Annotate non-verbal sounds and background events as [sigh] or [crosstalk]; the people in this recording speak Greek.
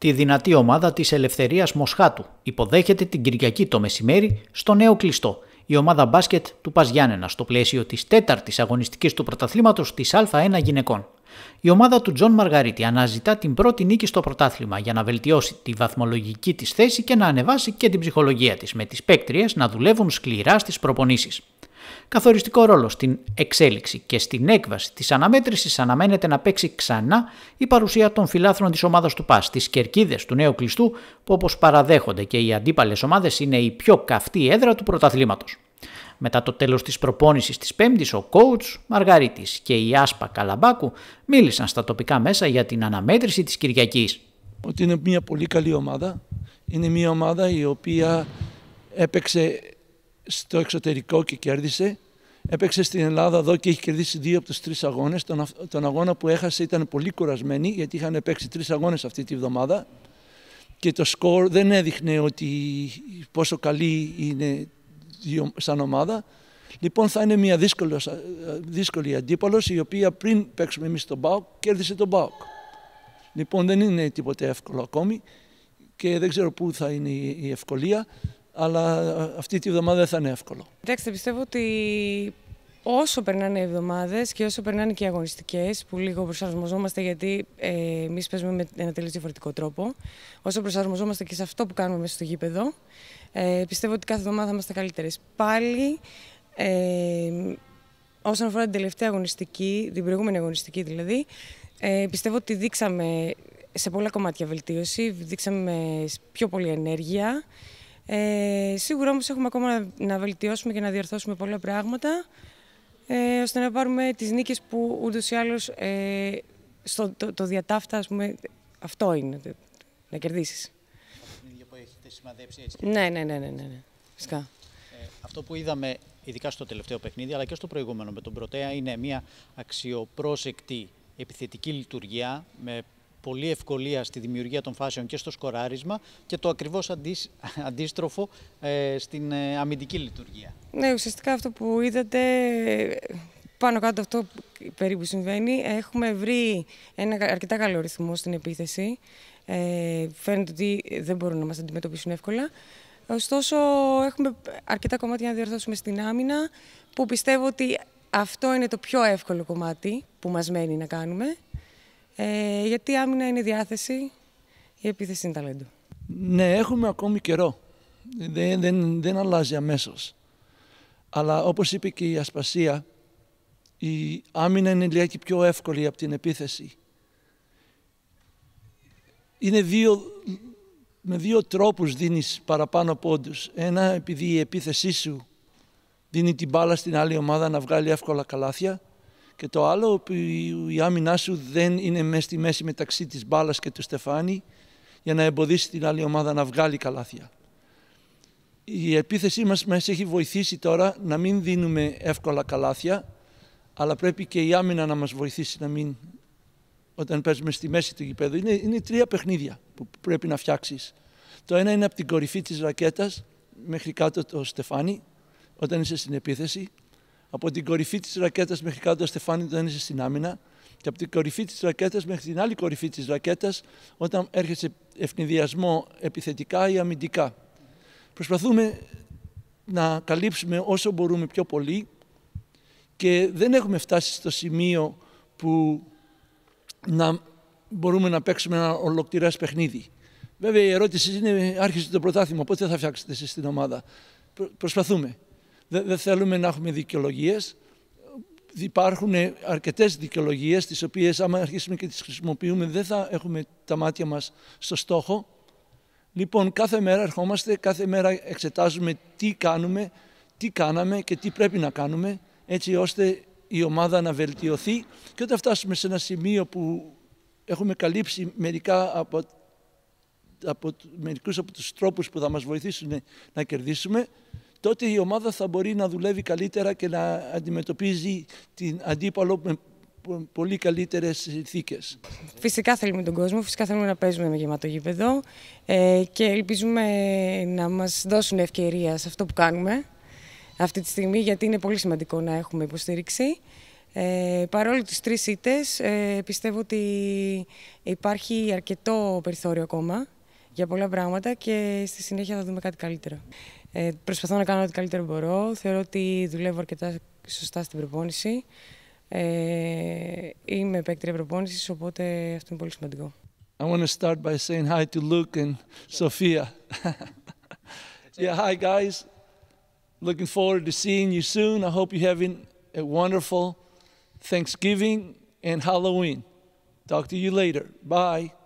τη δυνατή ομάδα της Ελευθερίας Μοσχάτου. Υποδέχεται την Κυριακή το μεσημέρι στο νέο κλειστό η ομάδα μπάσκετ του Παζιάννενα στο πλαίσιο της τέταρτης αγωνιστικής του πρωταθλήματος της Α1 γυναικών. Η ομάδα του Τζον Μαργαρίτη αναζητά την πρώτη νίκη στο πρωτάθλημα για να βελτιώσει τη βαθμολογική της θέση και να ανεβάσει και την ψυχολογία της με τις παίκτριες να δουλεύουν σκληρά στις προπονήσεις καθοριστικό ρόλο στην εξέλιξη και στην έκβαση της αναμέτρησης αναμένεται να παίξει ξανά η παρουσία των φιλάθρων της ομάδας του ΠΑΣ, τις κερκίδες του νέου κλειστού, που όπως παραδέχονται και οι αντίπαλες ομάδες είναι η πιο καυτή έδρα του πρωταθλήματος. Μετά το τέλος της προπόνησης της Πέμπτης, ο coach Μαργαρίτης και η Άσπα Καλαμπάκου μίλησαν στα τοπικά μέσα για την αναμέτρηση της Κυριακής. Ότι είναι μια πολύ καλή ομάδα. Είναι μια ομάδα η οποία έπαιξε στο εξωτερικό και κέρδισε. Έπαιξε στην Ελλάδα εδώ και έχει κερδίσει δύο από τους τρεις αγώνες. Τον, τον αγώνα που έχασε ήταν πολύ κουρασμένοι γιατί είχαν παίξει τρεις αγώνες αυτή τη βδομάδα. Και το σκορ δεν έδειχνε ότι πόσο καλή είναι σαν ομάδα. Λοιπόν, θα είναι μια δύσκολη αντίπαλος, η οποία πριν παίξουμε εμείς τον Μπάουκ, κέρδισε τον Μπάουκ. Λοιπόν, δεν είναι τίποτε εύκολο ακόμη και δεν ξέρω πού θα είναι η ευκολία αλλά αυτή τη βδομάδα δεν θα είναι εύκολο. Κοιτάξτε, πιστεύω ότι όσο περνάνε οι εβδομάδες και όσο περνάνε και οι αγωνιστικές, που λίγο προσαρμοζόμαστε γιατί ε, εμείς παίζουμε με ένα τελείως διαφορετικό τρόπο, όσο προσαρμοζόμαστε και σε αυτό που κάνουμε μέσα στο γήπεδο, ε, πιστεύω ότι κάθε εβδομάδα θα είμαστε καλύτερες. Πάλι. Ε, όσον αφορά την τελευταία αγωνιστική, την προηγούμενη αγωνιστική δηλαδή, ε, πιστεύω ότι δείξαμε σε πολλά κομμάτια βελτίωση, δείξαμε πιο πολύ ενέργεια, ε, σίγουρα όμως έχουμε ακόμα να, βελτιώσουμε και να διορθώσουμε πολλά πράγματα ε, ώστε να πάρουμε τις νίκες που ούτως ή άλλως ε, στο, το, το διατάφτα ας πούμε, αυτό είναι, να κερδίσεις. Ναι, ναι, ναι, ναι, ναι, Ε, αυτό που είδαμε ειδικά στο τελευταίο παιχνίδι αλλά και στο προηγούμενο με τον Πρωτέα είναι μια αξιοπρόσεκτη επιθετική λειτουργία με πολύ ευκολία στη δημιουργία των φάσεων και στο σκοράρισμα και το ακριβώς [laughs] αντίστροφο ε, στην ε, αμυντική λειτουργία. Ναι, ουσιαστικά αυτό που είδατε, πάνω κάτω αυτό περίπου συμβαίνει. Έχουμε βρει ένα αρκετά καλό ρυθμό στην επίθεση. Ε, φαίνεται ότι δεν μπορούν να μας αντιμετωπίσουν εύκολα. Ωστόσο, έχουμε αρκετά κομμάτια να διορθώσουμε στην άμυνα, που πιστεύω ότι αυτό είναι το πιο εύκολο κομμάτι που μας μένει να κάνουμε. Ε, γιατί άμυνα είναι η διάθεση, η επίθεση είναι ταλέντο. Ναι, έχουμε ακόμη καιρό. Δεν, δεν, δεν αλλάζει αμέσως. Αλλά όπως είπε και η Ασπασία, η άμυνα είναι λιγάκι πιο εύκολη από την επίθεση. Είναι δύο, με δύο τρόπους δίνεις παραπάνω πόντους. Ένα επειδή η επίθεσή σου δίνει την μπάλα στην άλλη ομάδα να βγάλει εύκολα καλάθια και το άλλο που η άμυνά σου δεν είναι μέσα στη μέση μεταξύ της μπάλας και του στεφάνι για να εμποδίσει την άλλη ομάδα να βγάλει καλάθια. Η επίθεσή μας μας έχει βοηθήσει τώρα να μην δίνουμε εύκολα καλάθια αλλά πρέπει και η άμυνα να μας βοηθήσει να μην όταν παίζουμε στη μέση του γηπέδου. Είναι, είναι τρία παιχνίδια που πρέπει να φτιάξεις. Το ένα είναι από την κορυφή της ρακέτας μέχρι κάτω το στεφάνι όταν είσαι στην επίθεση από την κορυφή της ρακέτας μέχρι κάτω το στεφάνι δεν είσαι στην άμυνα και από την κορυφή της ρακέτας μέχρι την άλλη κορυφή της ρακέτας όταν έρχεσαι ευνηδιασμό επιθετικά ή αμυντικά. Προσπαθούμε να καλύψουμε όσο μπορούμε πιο πολύ και δεν έχουμε φτάσει στο σημείο που να μπορούμε να παίξουμε ένα ολοκληρές παιχνίδι. Βέβαια η ερώτηση είναι άρχισε το πρωτάθλημα, πότε θα φτιάξετε εσείς την ομάδα. Προσπαθούμε δεν θέλουμε να έχουμε δικαιολογίες. Υπάρχουν αρκετές δικαιολογίες, τις οποίες, άμα αρχίσουμε και τις χρησιμοποιούμε, δεν θα έχουμε τα μάτια μας στο στόχο. Λοιπόν, κάθε μέρα ερχόμαστε, κάθε μέρα εξετάζουμε τι κάνουμε, τι κάναμε και τι πρέπει να κάνουμε, έτσι ώστε η ομάδα να βελτιωθεί. Και όταν φτάσουμε σε ένα σημείο που έχουμε καλύψει μερικά από, από μερικούς από τους τρόπους που θα μας βοηθήσουν να κερδίσουμε, τότε η ομάδα θα μπορεί να δουλεύει καλύτερα και να αντιμετωπίζει την αντίπαλο με πολύ καλύτερες συνθήκες. Φυσικά θέλουμε τον κόσμο, φυσικά θέλουμε να παίζουμε με γεμάτο γήπεδο ε, και ελπίζουμε να μας δώσουν ευκαιρία σε αυτό που κάνουμε αυτή τη στιγμή γιατί είναι πολύ σημαντικό να έχουμε υποστήριξη. Ε, παρόλο τις τρεις ήττες ε, πιστεύω ότι υπάρχει αρκετό περιθώριο ακόμα για πολλά πράγματα και στη συνέχεια θα δούμε κάτι καλύτερο. Ε, προσπαθώ να κάνω ό,τι καλύτερο μπορώ. Θεωρώ ότι δουλεύω αρκετά σωστά στην προπόνηση. Ε, είμαι παίκτρια προπόνησης, οπότε αυτό είναι πολύ σημαντικό. I want to start by saying hi to Luke and Sophia. yeah, hi guys. Looking forward to seeing you soon. I hope you're having a wonderful Thanksgiving and Halloween. Talk to you later. Bye.